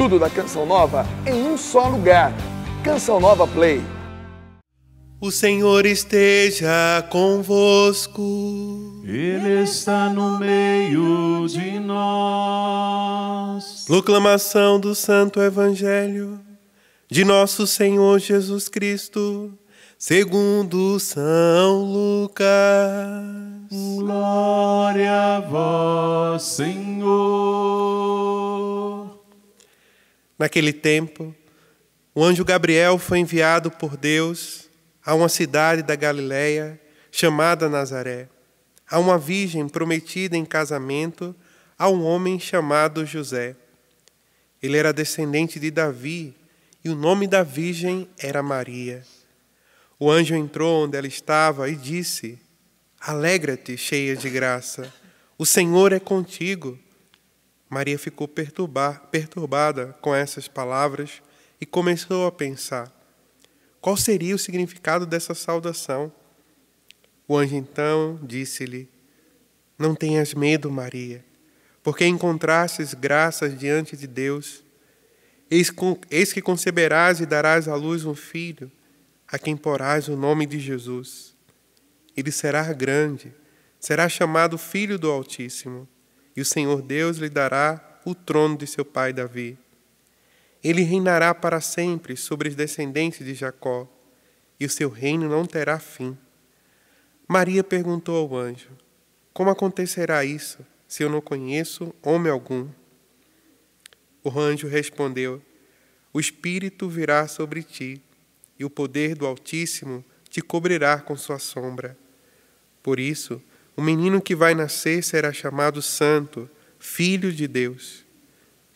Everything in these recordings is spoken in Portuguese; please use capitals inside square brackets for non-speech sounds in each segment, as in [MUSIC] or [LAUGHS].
Tudo da Canção Nova em um só lugar. Canção Nova Play. O Senhor esteja convosco. Ele está no meio de nós. Proclamação do Santo Evangelho de nosso Senhor Jesus Cristo, segundo São Lucas. Glória a vós, Senhor. Naquele tempo, o anjo Gabriel foi enviado por Deus a uma cidade da Galiléia chamada Nazaré, a uma virgem prometida em casamento a um homem chamado José. Ele era descendente de Davi e o nome da virgem era Maria. O anjo entrou onde ela estava e disse: Alegra-te, cheia de graça, o Senhor é contigo. Maria ficou perturbada com essas palavras e começou a pensar: qual seria o significado dessa saudação? O anjo então disse-lhe: Não tenhas medo, Maria, porque encontrastes graças diante de Deus. Eis, eis que conceberás e darás à luz um filho, a quem porás o nome de Jesus. Ele será grande, será chamado Filho do Altíssimo e o Senhor Deus lhe dará o trono de seu pai Davi. Ele reinará para sempre sobre os descendentes de Jacó, e o seu reino não terá fim. Maria perguntou ao anjo: Como acontecerá isso, se eu não conheço homem algum? O anjo respondeu: O Espírito virá sobre ti, e o poder do Altíssimo te cobrirá com sua sombra. Por isso, o menino que vai nascer será chamado Santo, Filho de Deus.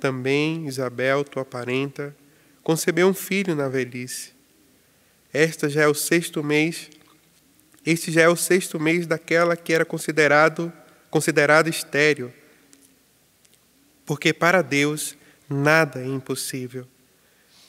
Também Isabel, tua parenta, concebeu um filho na velhice. Esta já é o sexto mês, este já é o sexto mês daquela que era considerado considerado estéril. Porque para Deus nada é impossível.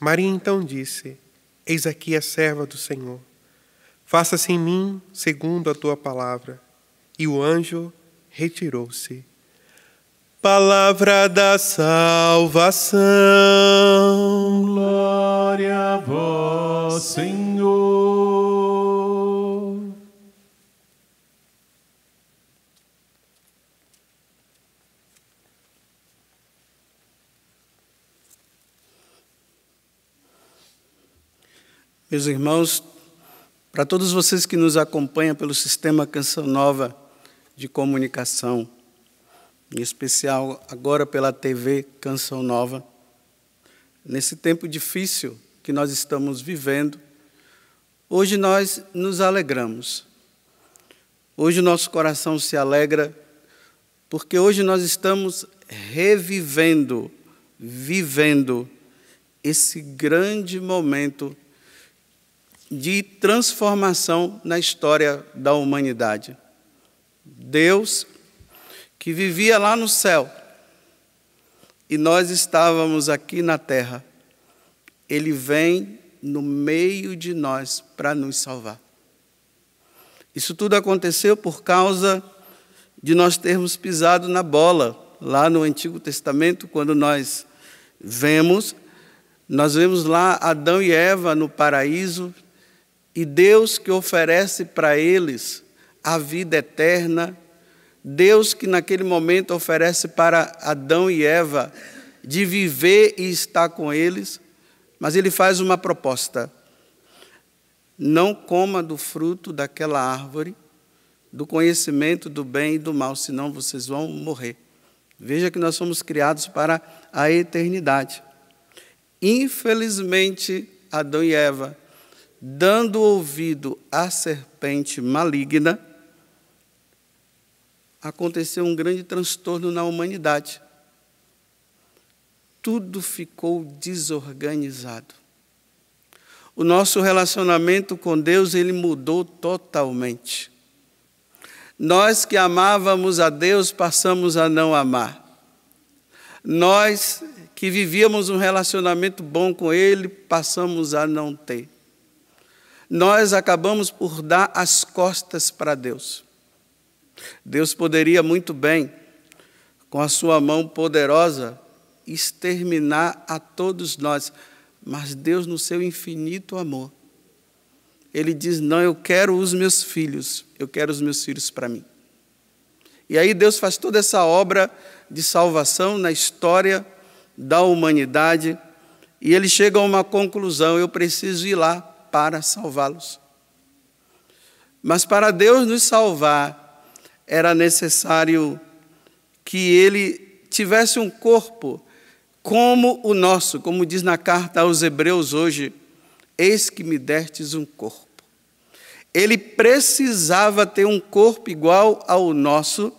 Maria então disse: Eis aqui a serva do Senhor. Faça-se em mim segundo a tua palavra. E o anjo retirou-se. Palavra da salvação. Glória a vós, Senhor. Meus irmãos, para todos vocês que nos acompanham pelo sistema Canção Nova, de comunicação, em especial agora pela TV Canção Nova. Nesse tempo difícil que nós estamos vivendo, hoje nós nos alegramos. Hoje o nosso coração se alegra, porque hoje nós estamos revivendo, vivendo esse grande momento de transformação na história da humanidade. Deus, que vivia lá no céu, e nós estávamos aqui na terra, ele vem no meio de nós para nos salvar. Isso tudo aconteceu por causa de nós termos pisado na bola lá no Antigo Testamento, quando nós vemos, nós vemos lá Adão e Eva no paraíso e Deus que oferece para eles a vida eterna. Deus que naquele momento oferece para Adão e Eva de viver e estar com eles, mas ele faz uma proposta: não coma do fruto daquela árvore, do conhecimento do bem e do mal, senão vocês vão morrer. Veja que nós somos criados para a eternidade. Infelizmente, Adão e Eva, dando ouvido à serpente maligna, aconteceu um grande transtorno na humanidade. Tudo ficou desorganizado. O nosso relacionamento com Deus, ele mudou totalmente. Nós que amávamos a Deus, passamos a não amar. Nós que vivíamos um relacionamento bom com Ele, passamos a não ter. Nós acabamos por dar as costas para Deus. Deus poderia muito bem, com a sua mão poderosa, exterminar a todos nós, mas Deus, no seu infinito amor, ele diz: Não, eu quero os meus filhos, eu quero os meus filhos para mim. E aí Deus faz toda essa obra de salvação na história da humanidade e ele chega a uma conclusão: eu preciso ir lá para salvá-los. Mas para Deus nos salvar, era necessário que ele tivesse um corpo como o nosso, como diz na carta aos Hebreus hoje: Eis que me destes um corpo. Ele precisava ter um corpo igual ao nosso,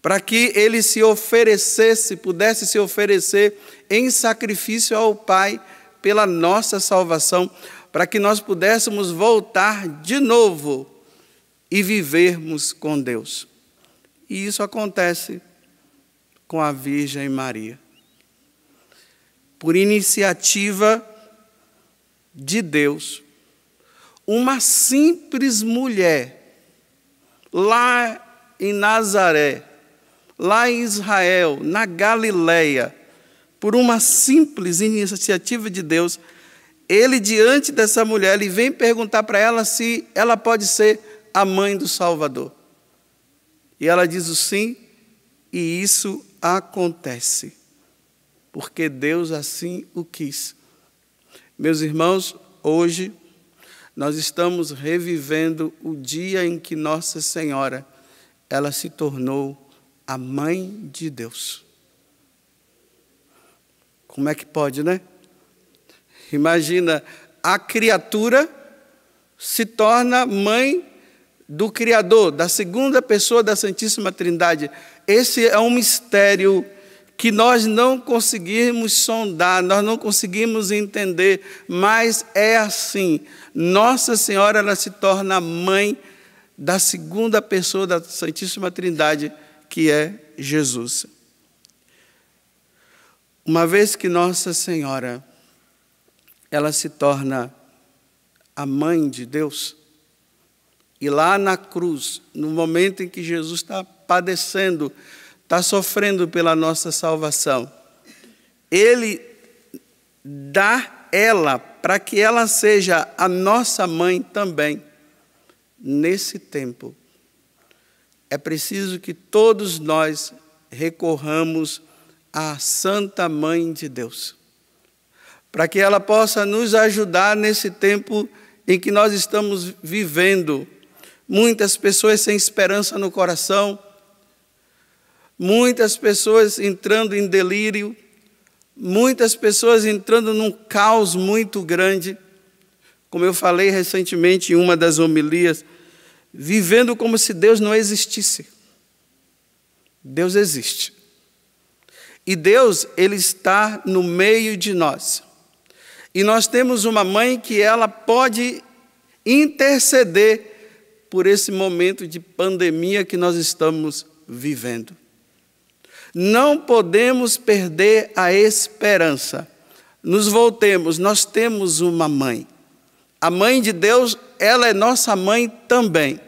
para que ele se oferecesse, pudesse se oferecer em sacrifício ao Pai pela nossa salvação, para que nós pudéssemos voltar de novo e vivermos com Deus. E isso acontece com a Virgem Maria. Por iniciativa de Deus, uma simples mulher, lá em Nazaré, lá em Israel, na Galileia, por uma simples iniciativa de Deus, ele diante dessa mulher, ele vem perguntar para ela se ela pode ser a mãe do Salvador. E ela diz o sim, e isso acontece, porque Deus assim o quis. Meus irmãos, hoje nós estamos revivendo o dia em que Nossa Senhora ela se tornou a mãe de Deus. Como é que pode, né? Imagina, a criatura se torna mãe do Criador, da segunda pessoa da Santíssima Trindade. Esse é um mistério que nós não conseguimos sondar, nós não conseguimos entender, mas é assim. Nossa Senhora ela se torna mãe da segunda pessoa da Santíssima Trindade, que é Jesus. Uma vez que Nossa Senhora ela se torna a mãe de Deus, e lá na cruz, no momento em que Jesus está padecendo, está sofrendo pela nossa salvação, Ele dá ela para que ela seja a nossa mãe também, nesse tempo. É preciso que todos nós recorramos à Santa Mãe de Deus, para que ela possa nos ajudar nesse tempo em que nós estamos vivendo muitas pessoas sem esperança no coração, muitas pessoas entrando em delírio, muitas pessoas entrando num caos muito grande. Como eu falei recentemente em uma das homilias, vivendo como se Deus não existisse. Deus existe. E Deus, Ele está no meio de nós. E nós temos uma mãe que ela pode interceder por esse momento de pandemia que nós estamos vivendo. Não podemos perder a esperança. Nos voltemos, nós temos uma mãe. A mãe de Deus, ela é nossa mãe também.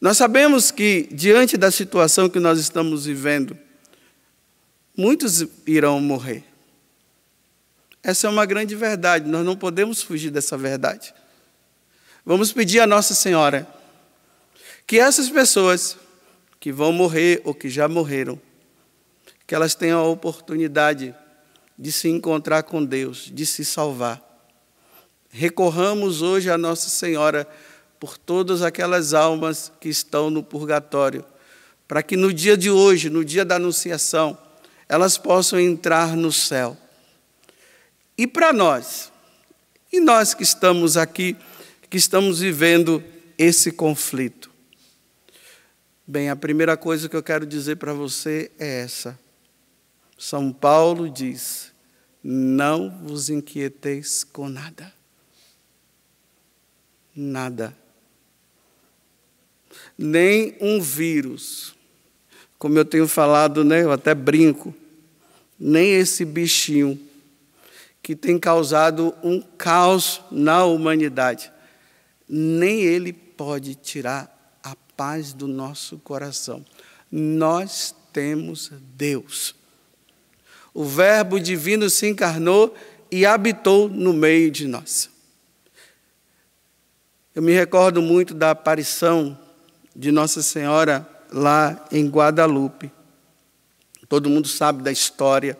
Nós sabemos que, diante da situação que nós estamos vivendo, muitos irão morrer. Essa é uma grande verdade, nós não podemos fugir dessa verdade. Vamos pedir a Nossa Senhora que essas pessoas que vão morrer ou que já morreram, que elas tenham a oportunidade de se encontrar com Deus, de se salvar. Recorramos hoje a Nossa Senhora por todas aquelas almas que estão no purgatório, para que no dia de hoje, no dia da Anunciação, elas possam entrar no céu. E para nós, e nós que estamos aqui, que estamos vivendo esse conflito? Bem, a primeira coisa que eu quero dizer para você é essa. São Paulo diz: não vos inquieteis com nada. Nada. Nem um vírus. Como eu tenho falado, né, eu até brinco, nem esse bichinho que tem causado um caos na humanidade nem ele pode tirar a paz do nosso coração. Nós temos Deus. O Verbo divino se encarnou e habitou no meio de nós. Eu me recordo muito da aparição de Nossa Senhora lá em Guadalupe. Todo mundo sabe da história.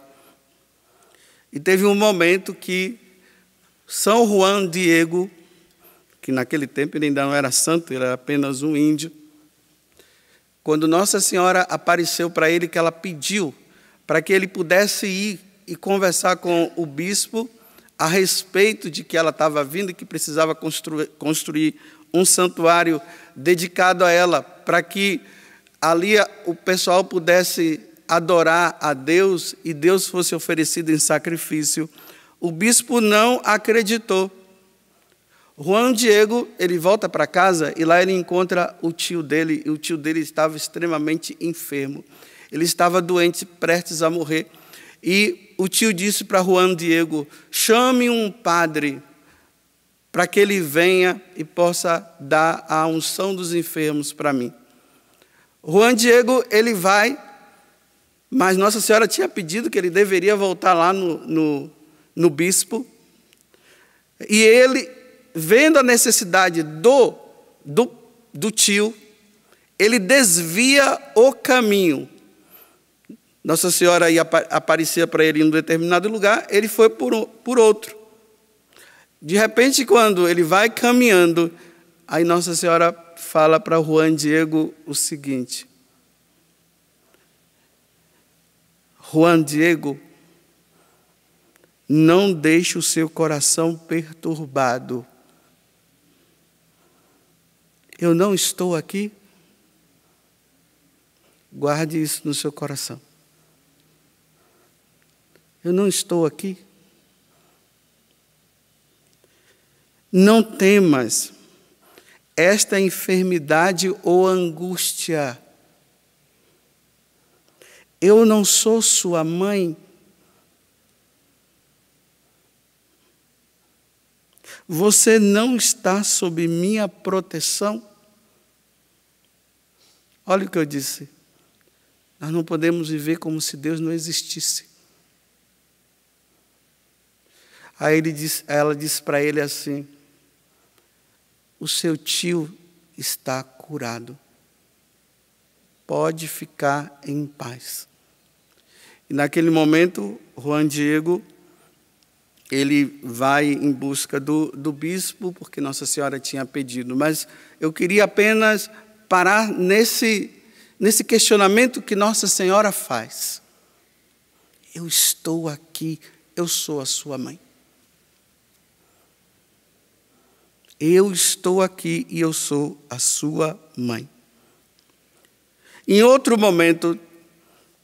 E teve um momento que São Juan Diego que naquele tempo ele ainda não era santo, ele era apenas um índio. Quando Nossa Senhora apareceu para ele, que ela pediu para que ele pudesse ir e conversar com o bispo a respeito de que ela estava vindo e que precisava construir, construir um santuário dedicado a ela, para que ali o pessoal pudesse adorar a Deus e Deus fosse oferecido em sacrifício. O bispo não acreditou. Juan Diego, ele volta para casa e lá ele encontra o tio dele, e o tio dele estava extremamente enfermo. Ele estava doente, prestes a morrer. E o tio disse para Juan Diego: chame um padre para que ele venha e possa dar a unção dos enfermos para mim. Juan Diego, ele vai, mas Nossa Senhora tinha pedido que ele deveria voltar lá no, no, no bispo. E ele vendo a necessidade do, do, do tio, ele desvia o caminho. Nossa Senhora aí aparecia para ele em um determinado lugar, ele foi por, por outro. De repente, quando ele vai caminhando, aí Nossa Senhora fala para Juan Diego o seguinte: Juan Diego, não deixe o seu coração perturbado eu não estou aqui? Guarde isso no seu coração. Eu não estou aqui. Não temas esta enfermidade ou angústia. Eu não sou sua mãe. Você não está sob minha proteção? Olha o que eu disse. Nós não podemos viver como se Deus não existisse. Aí ele diz, ela disse para ele assim: O seu tio está curado. Pode ficar em paz. E naquele momento, Juan Diego ele vai em busca do, do bispo, porque Nossa Senhora tinha pedido. Mas eu queria apenas parar nesse, nesse questionamento que Nossa Senhora faz. Eu estou aqui, eu sou a sua mãe. Eu estou aqui e eu sou a sua mãe. Em outro momento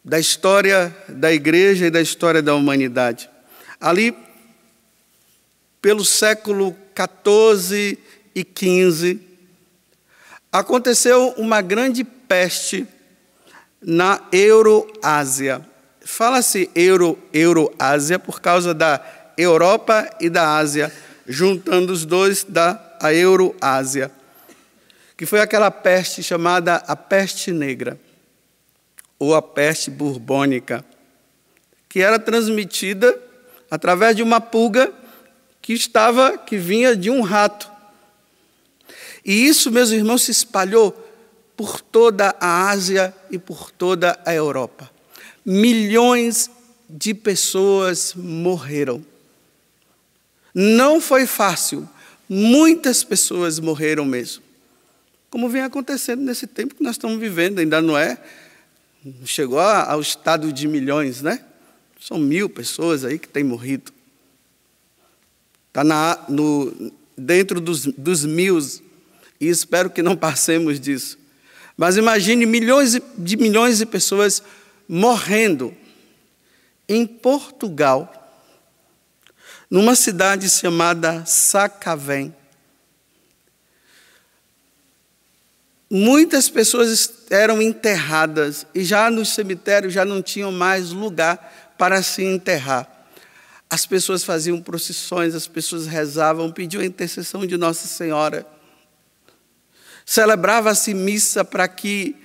da história da igreja e da história da humanidade, ali pelo século XIV e XV, aconteceu uma grande peste na Euroásia. Fala-se Euro, Euroásia por causa da Europa e da Ásia, juntando os dois da a Euroásia, que foi aquela peste chamada a peste negra ou a peste burbônica, que era transmitida através de uma pulga que estava, que vinha de um rato. E isso, meus irmãos, se espalhou por toda a Ásia e por toda a Europa. Milhões de pessoas morreram. Não foi fácil. Muitas pessoas morreram mesmo. Como vem acontecendo nesse tempo que nós estamos vivendo, ainda não é? Chegou ao estado de milhões, né? São mil pessoas aí que têm morrido. Está no, dentro dos, dos mil, e espero que não [LAUGHS] passemos disso. Mas imagine milhões de milhões de pessoas morrendo em Portugal, numa cidade chamada Sacavém. Muitas pessoas eram enterradas e já no cemitério já não tinham mais lugar para se enterrar. As pessoas faziam procissões, as pessoas rezavam, pediam a intercessão de Nossa Senhora. Celebrava-se missa para que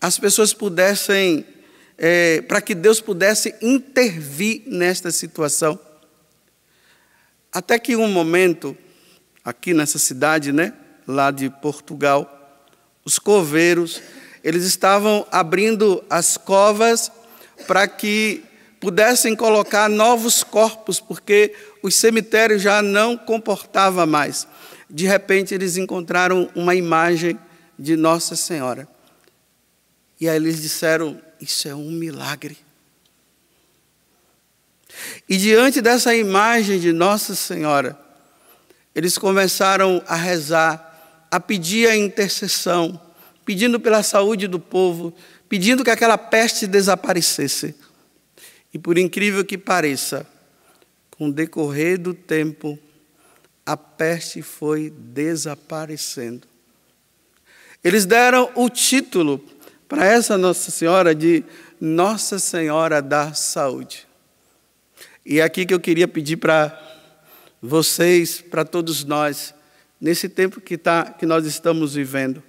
as pessoas pudessem, é, para que Deus pudesse intervir nesta situação. Até que um momento, aqui nessa cidade, né, lá de Portugal, os coveiros, eles estavam abrindo as covas para que pudessem colocar novos corpos, porque os cemitérios já não comportava mais. De repente eles encontraram uma imagem de Nossa Senhora. E aí eles disseram: Isso é um milagre. E diante dessa imagem de Nossa Senhora, eles começaram a rezar, a pedir a intercessão, pedindo pela saúde do povo, pedindo que aquela peste desaparecesse. E por incrível que pareça, com o decorrer do tempo, a peste foi desaparecendo. Eles deram o título para essa Nossa Senhora de Nossa Senhora da Saúde. E é aqui que eu queria pedir para vocês, para todos nós, nesse tempo que, tá, que nós estamos vivendo,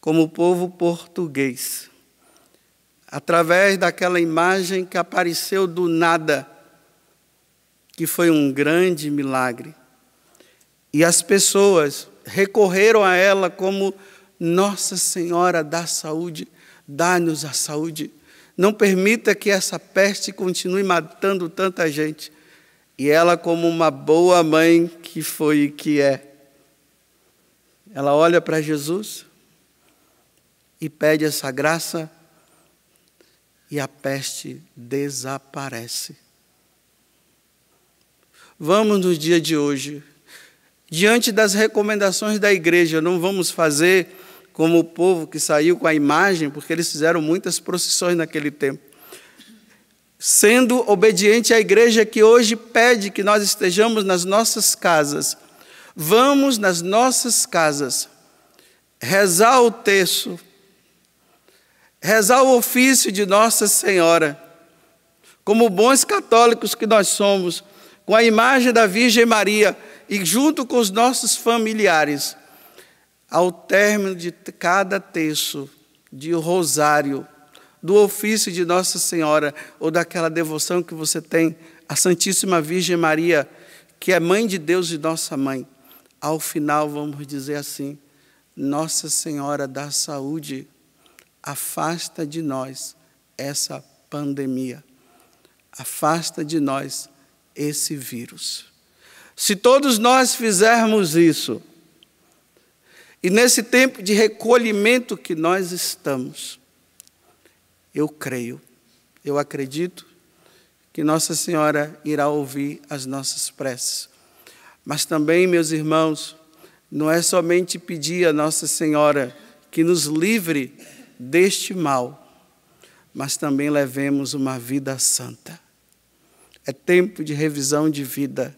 como povo português, através daquela imagem que apareceu do nada, que foi um grande milagre. E as pessoas recorreram a ela como Nossa Senhora da Saúde, dá-nos a saúde. Não permita que essa peste continue matando tanta gente. E ela, como uma boa mãe que foi e que é, ela olha para Jesus e pede essa graça e a peste desaparece. Vamos no dia de hoje, diante das recomendações da igreja, não vamos fazer como o povo que saiu com a imagem, porque eles fizeram muitas procissões naquele tempo. Sendo obediente à igreja que hoje pede que nós estejamos nas nossas casas, vamos nas nossas casas rezar o texto, rezar o ofício de Nossa Senhora. Como bons católicos que nós somos, com a imagem da Virgem Maria e junto com os nossos familiares, ao término de cada terço de rosário, do ofício de Nossa Senhora ou daquela devoção que você tem à Santíssima Virgem Maria, que é mãe de Deus e nossa mãe. Ao final, vamos dizer assim: Nossa Senhora da Saúde, afasta de nós essa pandemia, afasta de nós esse vírus. Se todos nós fizermos isso, e nesse tempo de recolhimento que nós estamos, eu creio, eu acredito que Nossa Senhora irá ouvir as nossas preces. Mas também, meus irmãos, não é somente pedir a Nossa Senhora que nos livre deste mal, mas também levemos uma vida santa. É tempo de revisão de vida.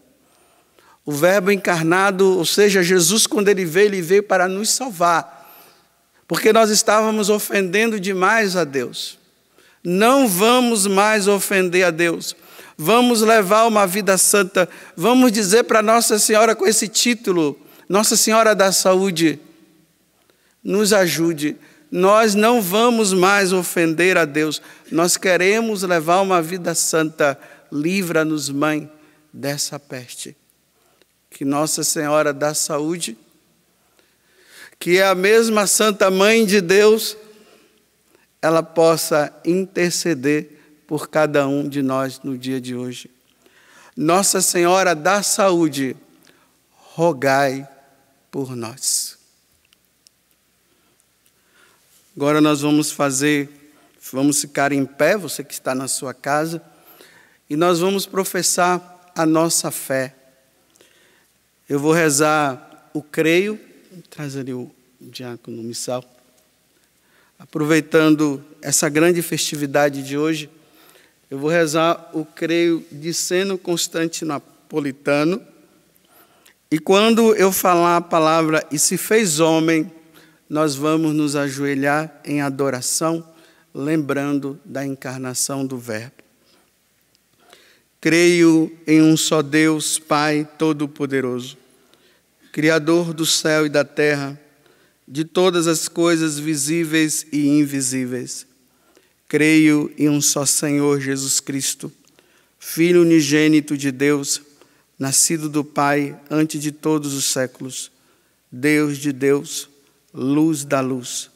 O Verbo encarnado, ou seja, Jesus, quando ele veio, ele veio para nos salvar, porque nós estávamos ofendendo demais a Deus. Não vamos mais ofender a Deus. Vamos levar uma vida santa. Vamos dizer para Nossa Senhora com esse título, Nossa Senhora da Saúde, nos ajude nós não vamos mais ofender a Deus. Nós queremos levar uma vida santa. Livra-nos, Mãe, dessa peste. Que Nossa Senhora da Saúde, que é a mesma Santa Mãe de Deus, ela possa interceder por cada um de nós no dia de hoje. Nossa Senhora da Saúde, rogai por nós. Agora nós vamos fazer, vamos ficar em pé, você que está na sua casa, e nós vamos professar a nossa fé. Eu vou rezar o creio, traz ali o diácono missal. Aproveitando essa grande festividade de hoje, eu vou rezar o creio de Seno Constantinopolitano. E quando eu falar a palavra e se fez homem, nós vamos nos ajoelhar em adoração, lembrando da encarnação do Verbo. Creio em um só Deus, Pai Todo-Poderoso, Criador do céu e da terra, de todas as coisas visíveis e invisíveis. Creio em um só Senhor Jesus Cristo, Filho unigênito de Deus, nascido do Pai antes de todos os séculos, Deus de Deus luz da luz,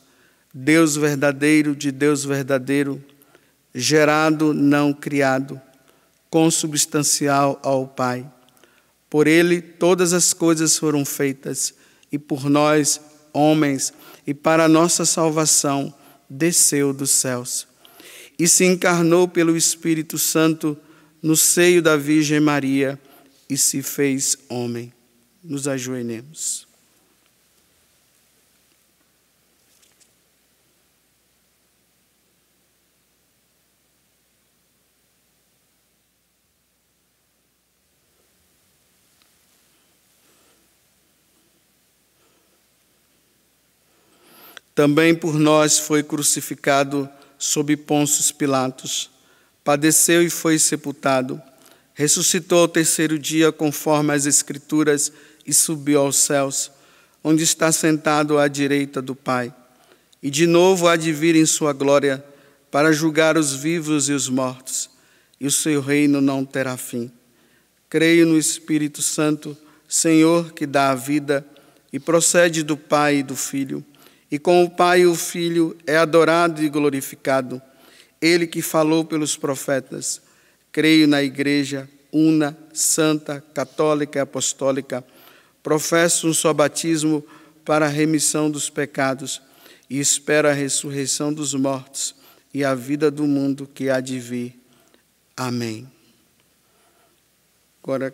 Deus verdadeiro de Deus verdadeiro, gerado, não criado, consubstancial ao Pai. Por ele todas as coisas foram feitas, e por nós, homens, e para nossa salvação, desceu dos céus. E se encarnou pelo Espírito Santo no seio da Virgem Maria e se fez homem. Nos ajoelhemos. Também por nós foi crucificado sob Pôncio Pilatos, padeceu e foi sepultado, ressuscitou ao terceiro dia conforme as Escrituras e subiu aos céus, onde está sentado à direita do Pai. E de novo há de vir em sua glória para julgar os vivos e os mortos, e o seu reino não terá fim. Creio no Espírito Santo, Senhor que dá a vida e procede do Pai e do Filho e com o Pai e o Filho é adorado e glorificado. Ele que falou pelos profetas. Creio na Igreja una, santa, católica e apostólica. Professo um só batismo para a remissão dos pecados e espero a ressurreição dos mortos e a vida do mundo que há de vir. Amém. Agora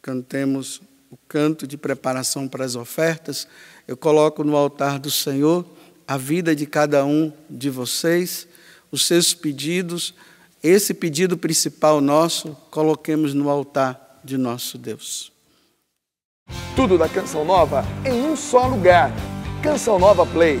cantemos o canto de preparação para as ofertas, eu coloco no altar do Senhor a vida de cada um de vocês, os seus pedidos, esse pedido principal nosso, coloquemos no altar de nosso Deus. Tudo da Canção Nova em um só lugar. Canção Nova Play.